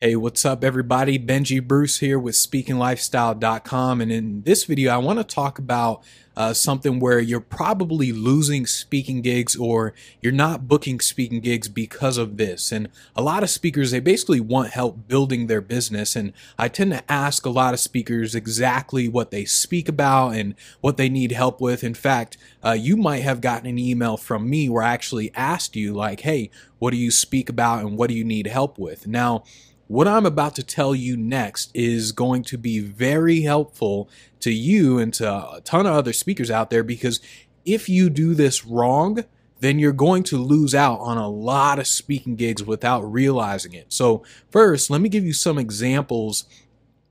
Hey, what's up, everybody? Benji Bruce here with SpeakingLifestyle.com. And in this video, I want to talk about uh, something where you're probably losing speaking gigs or you're not booking speaking gigs because of this. And a lot of speakers, they basically want help building their business. And I tend to ask a lot of speakers exactly what they speak about and what they need help with. In fact, uh, you might have gotten an email from me where I actually asked you, like, hey, what do you speak about and what do you need help with? Now, what I'm about to tell you next is going to be very helpful to you and to a ton of other speakers out there because if you do this wrong, then you're going to lose out on a lot of speaking gigs without realizing it. So, first, let me give you some examples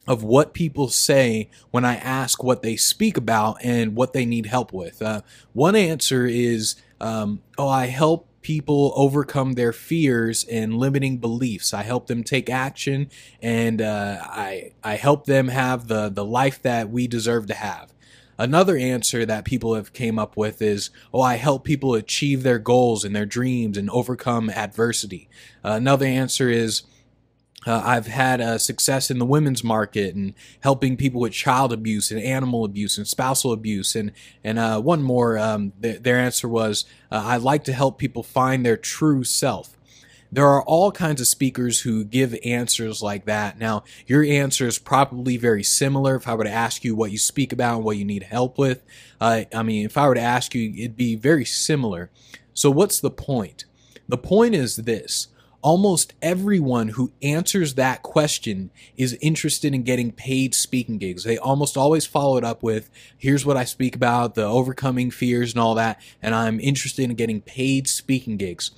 of what people say when I ask what they speak about and what they need help with. Uh, one answer is, um, Oh, I help people overcome their fears and limiting beliefs. I help them take action, and uh, I I help them have the the life that we deserve to have. Another answer that people have came up with is, "Oh, I help people achieve their goals and their dreams and overcome adversity." Uh, another answer is. Uh, I've had uh, success in the women's market and helping people with child abuse and animal abuse and spousal abuse and and uh, one more. Um, th- their answer was, uh, "I like to help people find their true self." There are all kinds of speakers who give answers like that. Now, your answer is probably very similar. If I were to ask you what you speak about and what you need help with, uh, I mean, if I were to ask you, it'd be very similar. So, what's the point? The point is this almost everyone who answers that question is interested in getting paid speaking gigs. They almost always follow it up with, here's what I speak about, the overcoming fears and all that, and I'm interested in getting paid speaking gigs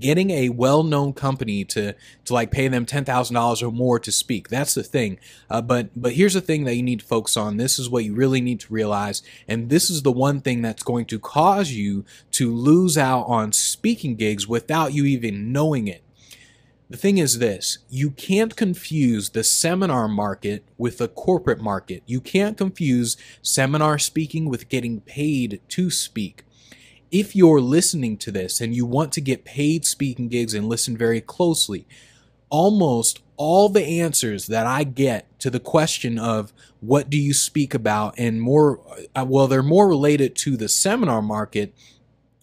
getting a well-known company to to like pay them ten thousand dollars or more to speak. That's the thing. Uh, but but here's the thing that you need to focus on. This is what you really need to realize, and this is the one thing that's going to cause you to lose out on speaking gigs without you even knowing it. The thing is this you can't confuse the seminar market with the corporate market. You can't confuse seminar speaking with getting paid to speak if you're listening to this and you want to get paid speaking gigs and listen very closely, almost all the answers that I get to the question of what do you speak about, and more, uh, well, they're more related to the seminar market,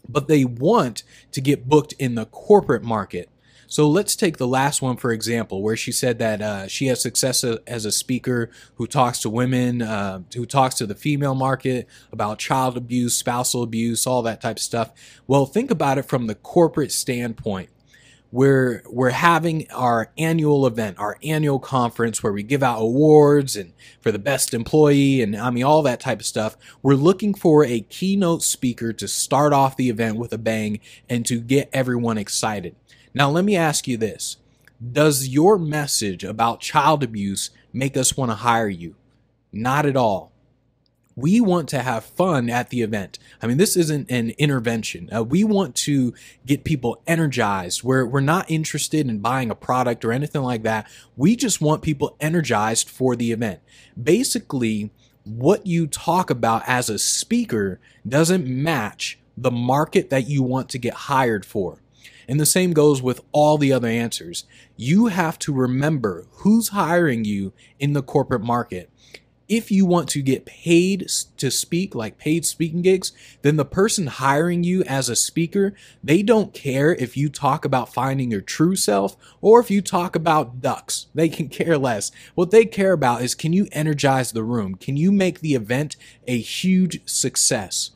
but they want to get booked in the corporate market. So let's take the last one, for example, where she said that uh, she has success as a speaker who talks to women, uh, who talks to the female market about child abuse, spousal abuse, all that type of stuff. Well, think about it from the corporate standpoint we're we're having our annual event, our annual conference where we give out awards and for the best employee and I mean all that type of stuff. We're looking for a keynote speaker to start off the event with a bang and to get everyone excited. Now, let me ask you this Does your message about child abuse make us want to hire you? Not at all. We want to have fun at the event. I mean, this isn't an intervention. Uh, we want to get people energized. We're, we're not interested in buying a product or anything like that. We just want people energized for the event. Basically, what you talk about as a speaker doesn't match the market that you want to get hired for. And the same goes with all the other answers. You have to remember who's hiring you in the corporate market. If you want to get paid to speak, like paid speaking gigs, then the person hiring you as a speaker, they don't care if you talk about finding your true self or if you talk about ducks. They can care less. What they care about is can you energize the room? Can you make the event a huge success?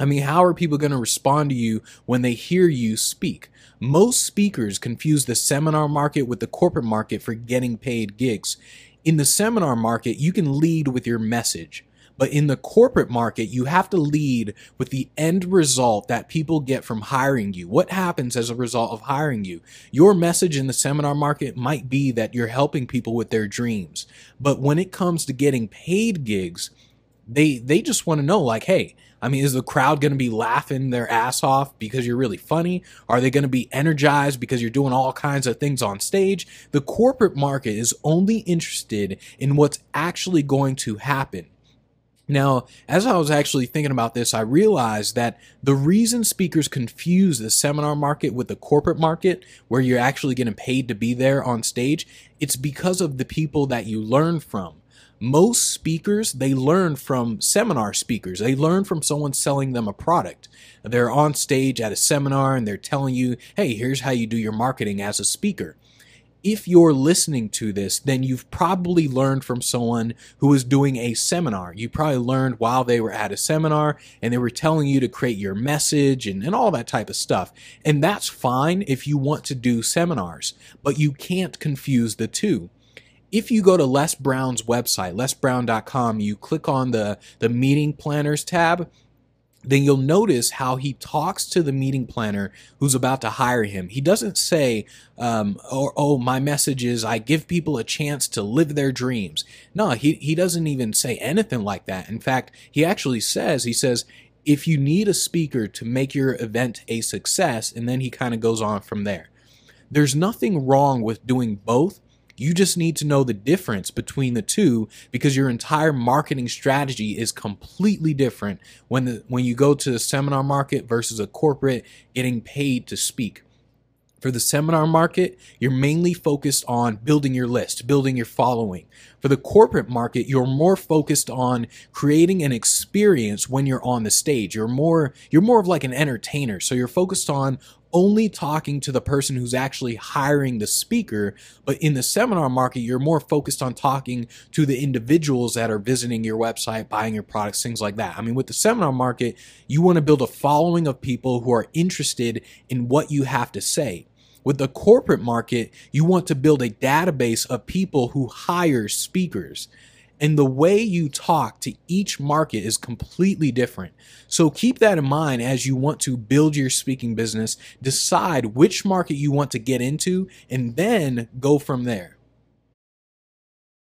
I mean, how are people going to respond to you when they hear you speak? Most speakers confuse the seminar market with the corporate market for getting paid gigs. In the seminar market, you can lead with your message. But in the corporate market, you have to lead with the end result that people get from hiring you. What happens as a result of hiring you? Your message in the seminar market might be that you're helping people with their dreams. But when it comes to getting paid gigs, they, they just want to know like, hey, I mean, is the crowd going to be laughing their ass off because you're really funny? Are they going to be energized because you're doing all kinds of things on stage? The corporate market is only interested in what's actually going to happen. Now, as I was actually thinking about this, I realized that the reason speakers confuse the seminar market with the corporate market, where you're actually getting paid to be there on stage, it's because of the people that you learn from most speakers they learn from seminar speakers they learn from someone selling them a product they're on stage at a seminar and they're telling you hey here's how you do your marketing as a speaker if you're listening to this, then you've probably learned from someone who is doing a seminar. You probably learned while they were at a seminar and they were telling you to create your message and, and all that type of stuff. And that's fine if you want to do seminars, but you can't confuse the two if you go to Les Brown's website, lesbrown.com, you click on the, the meeting planners tab, then you'll notice how he talks to the meeting planner who's about to hire him. He doesn't say, um, oh, oh, my message is I give people a chance to live their dreams. No, he, he doesn't even say anything like that. In fact, he actually says, he says, if you need a speaker to make your event a success, and then he kind of goes on from there. There's nothing wrong with doing both you just need to know the difference between the two because your entire marketing strategy is completely different when the, when you go to the seminar market versus a corporate getting paid to speak. For the seminar market, you're mainly focused on building your list, building your following. For the corporate market, you're more focused on creating an experience when you're on the stage. You're more you're more of like an entertainer. So you're focused on only talking to the person who's actually hiring the speaker. But in the seminar market, you're more focused on talking to the individuals that are visiting your website, buying your products, things like that. I mean, with the seminar market, you want to build a following of people who are interested in what you have to say. With the corporate market, you want to build a database of people who hire speakers. And the way you talk to each market is completely different. So keep that in mind as you want to build your speaking business, decide which market you want to get into, and then go from there.